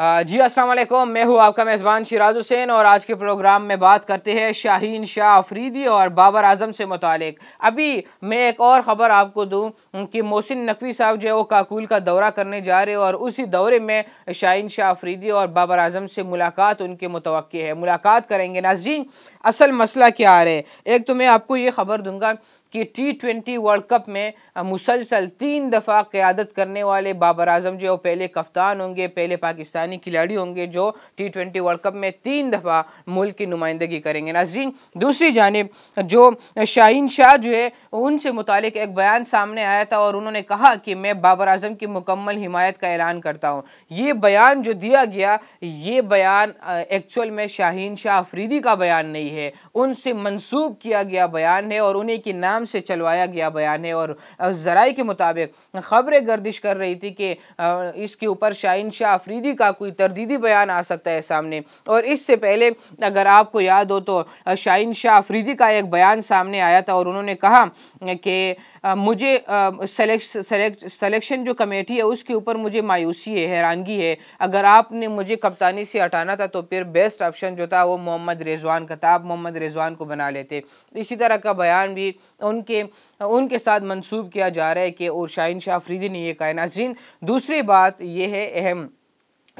जी अस्सलाम वालेकुम मैं हूँ आपका मेज़बान शिराज हुसैन और आज के प्रोग्राम में बात करते हैं शाहीन शाह अफरीदी और बाबर आजम से मुतक अभी मैं एक और ख़बर आपको दूं कि मोहसिन नकवी साहब जो है वो काकुल का दौरा करने जा रहे और उसी दौरे में शाहीन शाह अफरीदी और बाबर आजम से मुलाकात उनके मुतव है मुलाकात करेंगे नाजी असल मसला क्या आ रहा है एक तो मैं आपको ये ख़बर दूँगा कि टी ट्वेंटी वर्ल्ड कप में मुसलसल तीन दफ़ा क़्यादत करने वाले बाबर आजम जो है वो पहले कप्तान होंगे पहले पाकिस्तान पाकिस्तानी खिलाड़ी होंगे जो टी ट्वेंटी वर्ल्ड कप में तीन दफ़ा मुल्क की नुमाइंदगी करेंगे नाजरीन दूसरी जानब जो शाहन शाह जो है उनसे मुतक एक बयान सामने आया था और उन्होंने कहा कि मैं बाबर अजम की मुकम्मल हिमायत का ऐलान करता हूँ ये बयान जो दिया गया ये बयान एक्चुअल में शाहन शाह अफरीदी का बयान नहीं है उनसे मंसूब किया गया बयान है और उन्हीं के नाम से चलवाया गया बयान है और ज़राए के मुताबिक खबरें गर्दिश कर रही थी कि इसके ऊपर शाहिन शाह अफरीदी का कोई तरदीदी बयान आ सकता है सामने और इससे पहले अगर आपको याद हो तो शाहिन शाह अफरीदी का एक बयान सामने आया था और उन्होंने कहा कि मुझे सेलेक्शन जो कमेटी है उसके ऊपर मुझे मायूसी है हैरानगी है अगर आपने मुझे कप्तानी से हटाना था तो फिर बेस्ट ऑप्शन जो था वो मोहम्मद रिजवान का था मोहम्मद रिजवान को बना लेते इसी तरह का बयान भी उनके उनके साथ मंसूब किया जा रहा है कि और शाहिन शाह फ्रीदी ने यह कहा नाजरीन दूसरी बात यह है अहम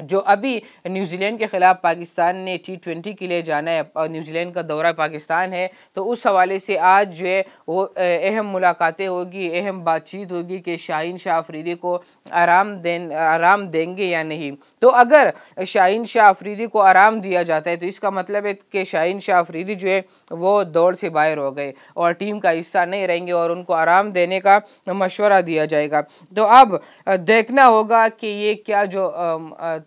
जो अभी न्यूजीलैंड के ख़िलाफ़ पाकिस्तान ने टी ट्वेंटी के लिए जाना है और न्यूजीलैंड का दौरा पाकिस्तान है तो उस हवाले से आज जो है वो अहम मुलाकातें होगी अहम बातचीत होगी कि शाहीन शाह आफरीदी को आराम दें आराम देंगे या नहीं तो अगर शाहीन शाह आफरीदी को आराम दिया जाता है तो इसका मतलब है कि शाहीन शाह आफरीदी जो है वो दौड़ से बाहर हो गए और टीम का हिस्सा नहीं रहेंगे और उनको आराम देने का मशवरा दिया जाएगा तो अब देखना होगा कि ये क्या जो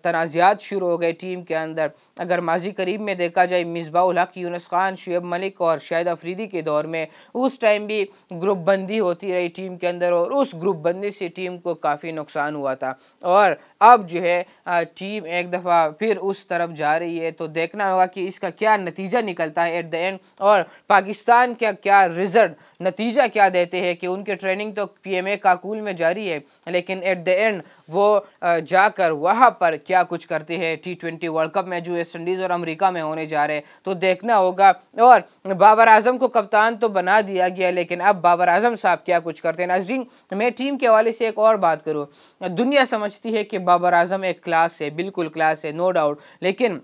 तनाज़ात शुरू हो गए टीम के अंदर अगर माजी करीब में देखा जाए मिसबाउल हक यूनस खान शुएब मलिक और शाहिद अफरीदी के दौर में उस टाइम भी ग्रुप बंदी होती रही टीम के अंदर और उस ग्रुप बंदी से टीम को काफ़ी नुकसान हुआ था और अब जो है टीम एक दफ़ा फिर उस तरफ जा रही है तो देखना होगा कि इसका क्या नतीजा निकलता है एट द एंड और पाकिस्तान का क्या रिज़ल्ट नतीजा क्या देते हैं कि उनकी ट्रेनिंग तो पीएमए काकुल में जारी है लेकिन एट द एंड वो जाकर वहाँ पर क्या कुछ करते हैं टी ट्वेंटी वर्ल्ड कप में जो वेस्ट इंडीज़ और अमेरिका में होने जा रहे हैं तो देखना होगा और बाबर आजम को कप्तान तो बना दिया गया लेकिन अब बाबर आजम साहब क्या कुछ करते हैं नाजरीन मैं टीम के हवाले से एक और बात करूँ दुनिया समझती है कि बाबर आजम एक क्लास है बिल्कुल क्लास है नो डाउट लेकिन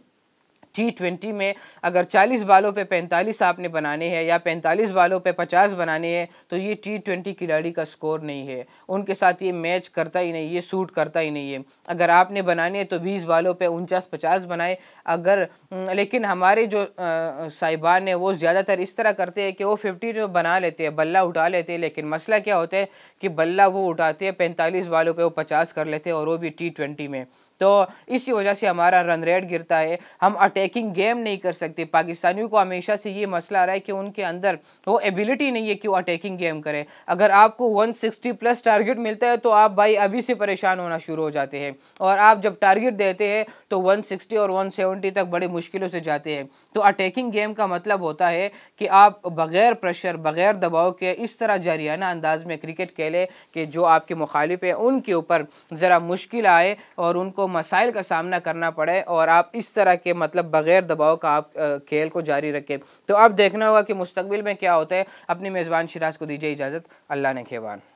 टी ट्वेंटी में अगर 40 बालों पे 45 आपने बनाने हैं या 45 बालों पे 50 बनाने हैं तो ये टी ट्वेंटी खिलाड़ी का स्कोर नहीं है उनके साथ ये मैच करता ही नहीं ये सूट करता ही नहीं है अगर आपने बनाने हैं तो बीस बालों पर उनचास पचास बनाए अगर हम्म, लेकिन हमारे जो साहिबान है वो ज़्यादातर इस तरह करते हैं कि वो फिफ्टी जो तो बना लेते हैं बल्ला उठा लेते हैं लेकिन मसला क्या होता है कि बल्ला वो उठाते हैं पैंतालीस बालों पर वो पचास कर लेते हैं और वो भी टी ट्वेंटी में तो इसी वजह से हमारा रन रेट गिरता है हम अटैकिंग गेम नहीं कर सकते पाकिस्तानियों को हमेशा से ये मसला आ रहा है कि उनके अंदर वो एबिलिटी नहीं है कि वो अटैकिंग गेम करें अगर आपको 160 प्लस टारगेट मिलता है तो आप भाई अभी से परेशान होना शुरू हो जाते हैं और आप जब टारगेट देते हैं तो 160 और 170 तक बड़े मुश्किलों से जाते हैं तो अटैकिंग गेम का मतलब होता है कि आप बग़ैर प्रेशर बग़ैर दबाव के इस तरह जारियाना अंदाज में क्रिकेट खेलें कि जो आपके मुखालिफ हैं उनके ऊपर ज़रा मुश्किल आए और उनको मसाइल का सामना करना पड़े और आप इस तरह के मतलब बग़ैर दबाव का आप खेल को जारी रखें तो आप देखना होगा कि मुस्तबिल में क्या होता है अपनी मेज़बान शराज को दीजिए इजाज़त अल्लाह ने खेवान